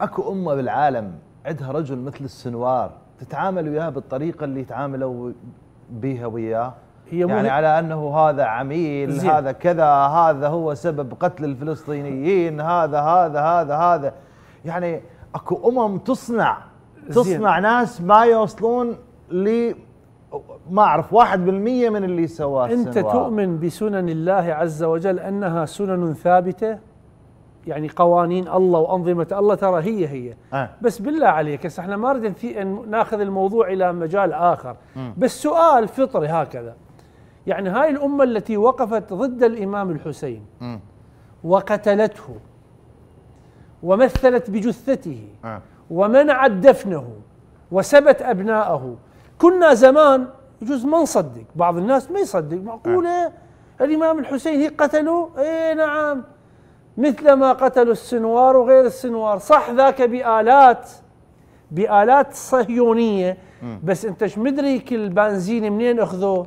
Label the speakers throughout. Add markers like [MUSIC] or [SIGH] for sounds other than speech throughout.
Speaker 1: اكو امه بالعالم عندها رجل مثل السنوار تتعامل وياه بالطريقه اللي يتعاملوا بيها وياه هي يعني على انه هذا عميل زي. هذا كذا هذا هو سبب قتل الفلسطينيين هذا هذا هذا هذا يعني اكو امم تصنع تصنع زي. ناس ما يوصلون ل
Speaker 2: ما اعرف 1% من اللي سواه انت سنوار. تؤمن بسنن الله عز وجل انها سنن ثابته يعني قوانين الله وانظمه الله ترى هي هي آه. بس بالله عليك هسه احنا ما نريد ناخذ الموضوع الى مجال اخر م. بس سؤال فطري هكذا يعني هاي الامه التي وقفت ضد الامام الحسين م. وقتلته ومثلت بجثته آه. ومنعت دفنه وسبت ابنائه كنا زمان يجوز ما نصدق بعض الناس ما يصدق معقوله آه. إيه، الامام الحسين هي قتله اي نعم مثلما قتلوا السنوار وغير السنوار صح ذاك بآلات بآلات صهيونية بس انت مدري البنزين منين اخذوه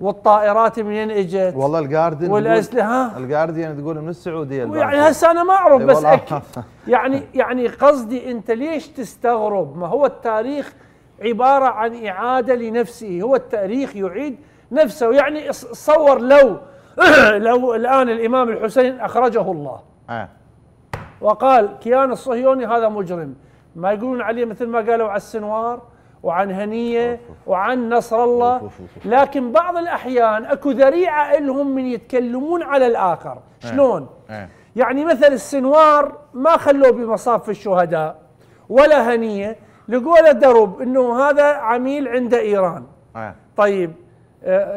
Speaker 2: والطائرات منين اجت والله الجارديان والاسلحه
Speaker 1: الجارديان تقول من السعوديه يعني هسه انا ما اعرف بس أكيد [LAUGHS]
Speaker 2: يعني يعني قصدي انت ليش تستغرب ما هو التاريخ عباره عن اعاده لنفسه هو التاريخ يعيد نفسه يعني صور لو [CLEARS THROAT] لو الان الامام الحسين اخرجه الله آه. وقال كيان الصهيوني هذا مجرم ما يقولون عليه مثل ما قالوا على السنوار وعن هنية وعن نصر الله لكن بعض الأحيان أكو ذريعة لهم من يتكلمون على الآخر آه. شلون آه. يعني مثل السنوار ما خلوه بمصاف الشهداء ولا هنية لقوا له درب أنه هذا عميل عند إيران طيب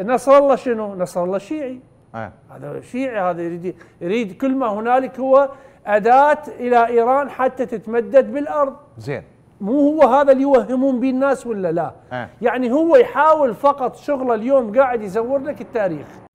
Speaker 2: نصر الله شنو نصر الله شيعي آه. هذا شيعي هذا يريد يريد كل ما هنالك هو اداه الى ايران حتى تتمدد بالارض زين مو هو هذا اللي يوهمون به الناس ولا لا أه. يعني هو يحاول فقط شغله اليوم قاعد يزور لك التاريخ